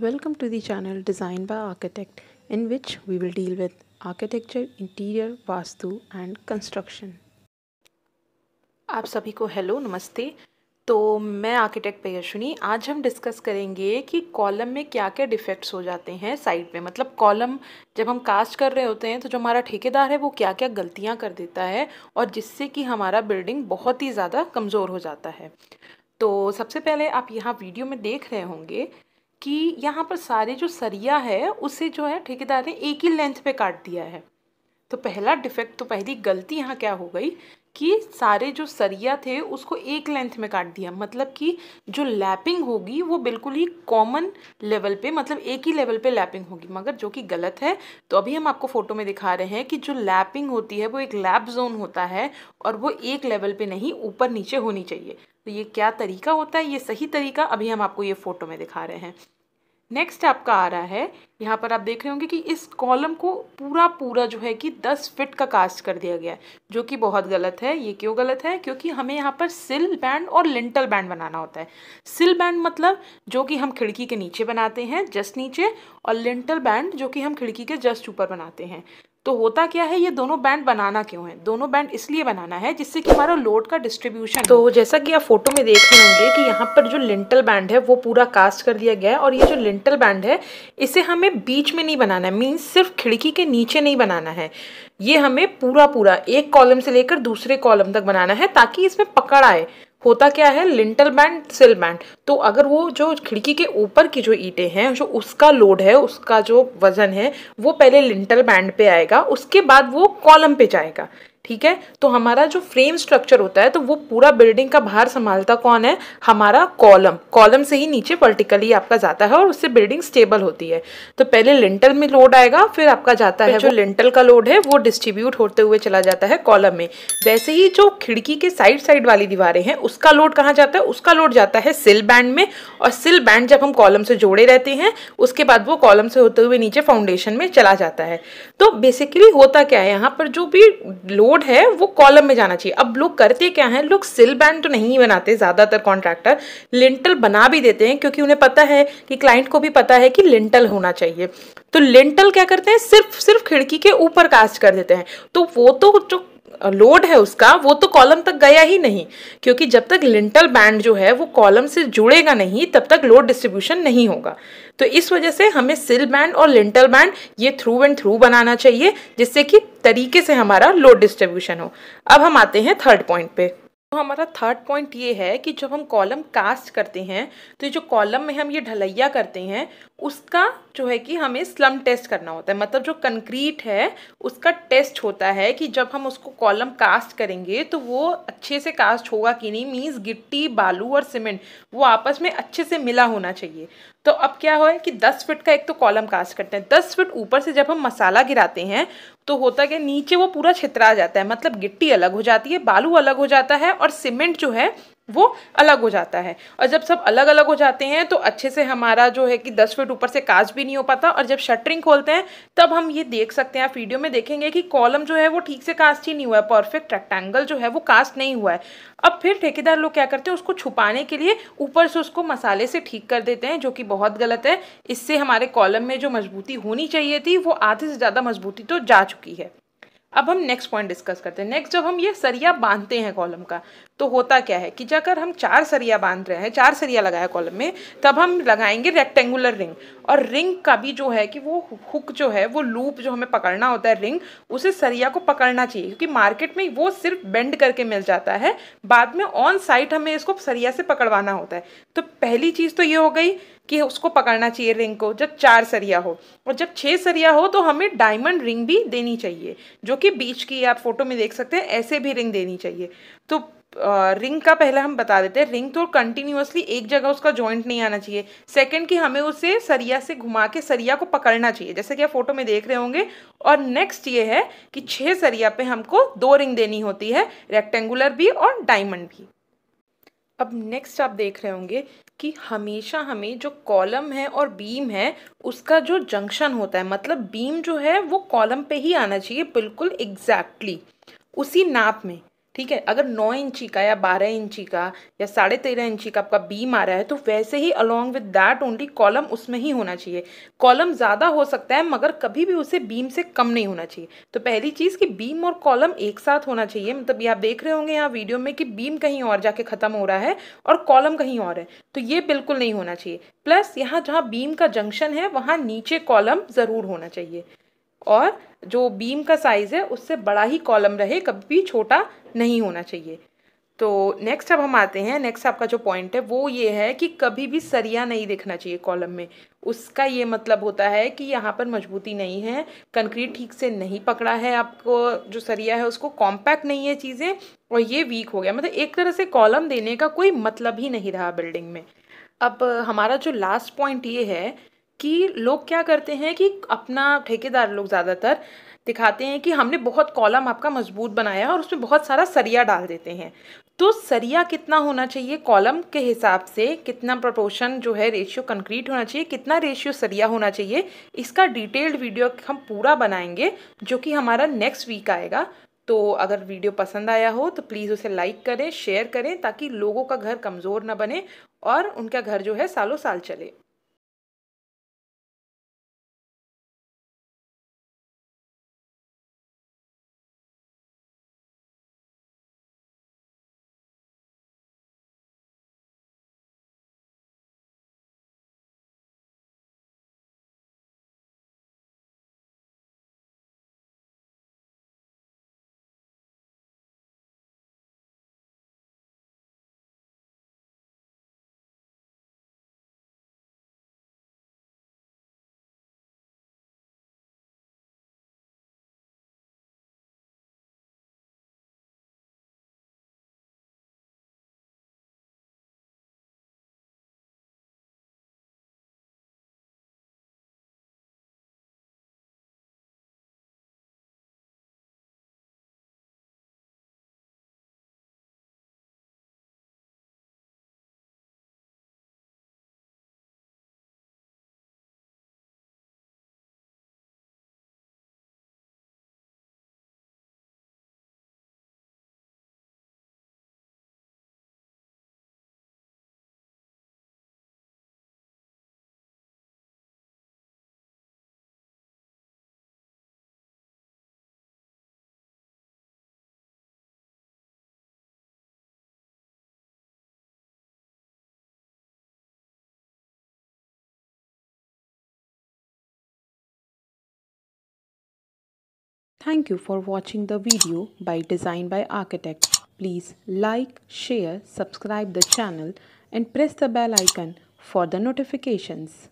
Welcome to the channel Design by Architect in which we will deal with architecture, interior, vastu and construction. आप सभी को hello नमस्ते तो मैं architect पेयशुनी आज हम डिस्कस करेंगे कि कॉलम में क्या क्या डिफेक्ट्स हो जाते हैं साइड पे मतलब कॉलम जब हम कास्ट कर रहे होते हैं तो जो हमारा ठेकेदार है वो क्या क्या गलतियां कर देता है और जिससे कि हमारा बिल्डिंग बहुत ही ज़्यादा कमज़ोर हो जाता है तो सबसे पहले आप यहाँ वीडियो में देख रहे होंगे कि यहाँ पर सारे जो सरिया है उसे जो है ठेकेदार ने एक ही लेंथ पे काट दिया है तो पहला डिफेक्ट तो पहली गलती यहाँ क्या हो गई कि सारे जो सरिया थे उसको एक लेंथ में काट दिया मतलब कि जो लैपिंग होगी वो बिल्कुल ही कॉमन लेवल पे मतलब एक ही लेवल पे लैपिंग होगी मगर जो कि गलत है तो अभी हम आपको फ़ोटो में दिखा रहे हैं कि जो लैपिंग होती है वो एक लैप जोन होता है और वो एक लेवल पे नहीं ऊपर नीचे होनी चाहिए तो ये क्या तरीका होता है ये सही तरीका अभी हम आपको ये फ़ोटो में दिखा रहे हैं नेक्स्ट आपका आ रहा है यहाँ पर आप देख रहे होंगे कि इस कॉलम को पूरा पूरा जो है कि दस फिट का कास्ट कर दिया गया है जो कि बहुत गलत है ये क्यों गलत है क्योंकि हमें यहाँ पर सिल बैंड और लिंटल बैंड बनाना होता है सिल बैंड मतलब जो कि हम खिड़की के नीचे बनाते हैं जस्ट नीचे और लिंटल बैंड जो कि हम खिड़की के जस्ट ऊपर बनाते हैं तो होता क्या है ये दोनों बैंड बनाना क्यों है दोनों बैंड इसलिए बनाना है जिससे कि हमारा लोड का डिस्ट्रीब्यूशन तो जैसा कि आप फोटो में देख रहे होंगे कि यहाँ पर जो लिंटल बैंड है वो पूरा कास्ट कर दिया गया है और ये जो लिंटल बैंड है इसे हमें बीच में नहीं बनाना है मीन्स सिर्फ खिड़की के नीचे नहीं बनाना है ये हमें पूरा पूरा एक कॉलम से लेकर दूसरे कॉलम तक बनाना है ताकि इसमें पकड़ आए होता क्या है लिंटल बैंड सिल बैंड तो अगर वो जो खिड़की के ऊपर की जो ईंटें हैं जो उसका लोड है उसका जो वजन है वो पहले लिंटल बैंड पे आएगा उसके बाद वो कॉलम पे जाएगा ठीक है तो हमारा जो फ्रेम स्ट्रक्चर होता है तो वो पूरा बिल्डिंग का भार संभालता कौन है हमारा कॉलम कॉलम से ही नीचे वर्टिकली आपका जाता है और उससे बिल्डिंग स्टेबल होती है तो पहले लिंटल में लोड आएगा फिर आपका जाता है जो लिंटल का लोड है वो डिस्ट्रीब्यूट होते हुए चला जाता है कॉलम में वैसे ही जो खिड़की के साइड साइड वाली दीवारें हैं उसका लोड कहाँ जाता है उसका लोड जाता है सिल बैंड में और सिल बैंड जब हम कॉलम से जोड़े रहते हैं उसके बाद वो कॉलम से होते हुए नीचे फाउंडेशन में चला जाता है तो बेसिकली होता क्या है यहाँ पर जो भी लोड लोड है वो कॉलम में जाना चाहिए अब लोग करते क्या हैं लोग सिल बैंड तो नहीं बनाते ज़्यादातर कॉन्ट्रैक्टर लिंटल बना भी देते हैं क्योंकि उन्हें पता है कि क्लाइंट को भी पता है कि लिंटल होना चाहिए तो लिंटल क्या करते हैं सिर्फ सिर्फ खिड़की के ऊपर कास्ट कर देते हैं तो वो तो जो लोड है उसका वो तो कॉलम तक गया ही नहीं क्योंकि जब तक लिंटल बैंड जो है वो कॉलम से जुड़ेगा नहीं तब तक लोड डिस्ट्रीब्यूशन नहीं होगा तो इस वजह से हमें सिल बैंड और लिंटल बैंड ये थ्रू एंड थ्रू बनाना चाहिए जिससे कि तरीके से हमारा लोड डिस्ट्रीब्यूशन हो अब हम आते हैं थर्ड पॉइंट पे तो हमारा थर्ड पॉइंट ये है कि जब हम कॉलम कास्ट करते हैं तो जो कॉलम में हम ये ढलैया करते हैं उसका जो है कि हमें स्लम टेस्ट करना होता है मतलब जो कंक्रीट है उसका टेस्ट होता है कि जब हम उसको कॉलम कास्ट करेंगे तो वो अच्छे से कास्ट होगा कि नहीं मीन्स गिट्टी बालू और सीमेंट वो आपस में अच्छे से मिला होना चाहिए तो अब क्या हो है कि 10 फिट का एक तो कॉलम कास्ट करते हैं 10 फिट ऊपर से जब हम मसाला गिराते हैं तो होता क्या नीचे वो पूरा छितरा जाता है मतलब गिट्टी अलग हो जाती है बालू अलग हो जाता है और सीमेंट जो है वो अलग हो जाता है और जब सब अलग अलग हो जाते हैं तो अच्छे से हमारा जो है कि दस फीट ऊपर से काज भी नहीं हो पाता और जब शटरिंग खोलते हैं तब हम ये देख सकते हैं आप वीडियो में देखेंगे कि कॉलम जो है वो ठीक से कास्ट ही नहीं हुआ है परफेक्ट रेक्टेंगल जो है वो कास्ट नहीं हुआ है अब फिर ठेकेदार लोग क्या करते हैं उसको छुपाने के लिए ऊपर से उसको मसाले से ठीक कर देते हैं जो कि बहुत गलत है इससे हमारे कॉलम में जो मजबूती होनी चाहिए थी वो आधे से ज़्यादा मजबूती तो जा चुकी है अब हम नेक्स्ट पॉइंट डिस्कस करते हैं नेक्स्ट जब हम ये सरिया बांधते हैं कॉलम का तो होता क्या है कि जाकर हम चार सरिया बांध रहे हैं चार सरिया लगाया कॉलम में तब हम लगाएंगे रेक्टेंगुलर रिंग और रिंग का भी जो है कि वो हुक जो है वो लूप जो हमें पकड़ना होता है रिंग उसे सरिया को पकड़ना चाहिए क्योंकि मार्केट में वो सिर्फ बेंड करके मिल जाता है बाद में ऑन साइट हमें इसको सरिया से पकड़वाना होता है तो पहली चीज़ तो ये हो गई कि उसको पकड़ना चाहिए रिंग को जब चार सरिया हो और जब छः सरिया हो तो हमें डायमंड रिंग भी देनी चाहिए जो कि बीच की आप फोटो में देख सकते हैं ऐसे भी रिंग देनी चाहिए तो रिंग का पहले हम बता देते हैं रिंग तो कंटिन्यूसली एक जगह उसका जॉइंट नहीं आना चाहिए सेकंड कि हमें उसे सरिया से घुमा के सरिया को पकड़ना चाहिए जैसे कि आप फोटो में देख रहे होंगे और नेक्स्ट ये है कि छः सरिया पे हमको दो रिंग देनी होती है रेक्टेंगुलर भी और डायमंड भी अब नेक्स्ट आप देख रहे होंगे कि हमेशा हमें जो कॉलम है और बीम है उसका जो जंक्शन होता है मतलब बीम जो है वो कॉलम पे ही आना चाहिए बिल्कुल एग्जैक्टली exactly, उसी नाप में ठीक है अगर नौ इंची का या बारह इंची का या साढ़े तेरह इंची का आपका बीम आ रहा है तो वैसे ही along with that only column उसमें ही होना चाहिए कॉलम ज़्यादा हो सकता है मगर कभी भी उसे बीम से कम नहीं होना चाहिए तो पहली चीज़ कि बीम और कॉलम एक साथ होना चाहिए मतलब ये आप देख रहे होंगे यहाँ वीडियो में कि बीम कहीं और जाके ख़त्म हो रहा है और कॉलम कहीं और है तो ये बिल्कुल नहीं होना चाहिए प्लस यहाँ जहाँ बीम का जंक्शन है वहाँ नीचे कॉलम ज़रूर होना चाहिए और जो बीम का साइज़ है उससे बड़ा ही कॉलम रहे कभी भी छोटा नहीं होना चाहिए तो नेक्स्ट अब हम आते हैं नेक्स्ट आपका जो पॉइंट है वो ये है कि कभी भी सरिया नहीं दिखना चाहिए कॉलम में उसका ये मतलब होता है कि यहाँ पर मजबूती नहीं है कंक्रीट ठीक से नहीं पकड़ा है आपको जो सरिया है उसको कॉम्पैक्ट नहीं है चीज़ें और ये वीक हो गया मतलब एक तरह से कॉलम देने का कोई मतलब ही नहीं रहा बिल्डिंग में अब हमारा जो लास्ट पॉइंट ये है कि लोग क्या करते हैं कि अपना ठेकेदार लोग ज़्यादातर दिखाते हैं कि हमने बहुत कॉलम आपका मजबूत बनाया है और उसमें बहुत सारा सरिया डाल देते हैं तो सरिया कितना होना चाहिए कॉलम के हिसाब से कितना प्रपोर्शन जो है रेशियो कंक्रीट होना चाहिए कितना रेशियो सरिया होना चाहिए इसका डिटेल्ड वीडियो हम पूरा बनाएंगे जो कि हमारा नेक्स्ट वीक आएगा तो अगर वीडियो पसंद आया हो तो प्लीज़ उसे लाइक करें शेयर करें ताकि लोगों का घर कमज़ोर ना बने और उनका घर जो है सालों साल चले Thank you for watching the video by Design by Architect. Please like, share, subscribe the channel and press the bell icon for the notifications.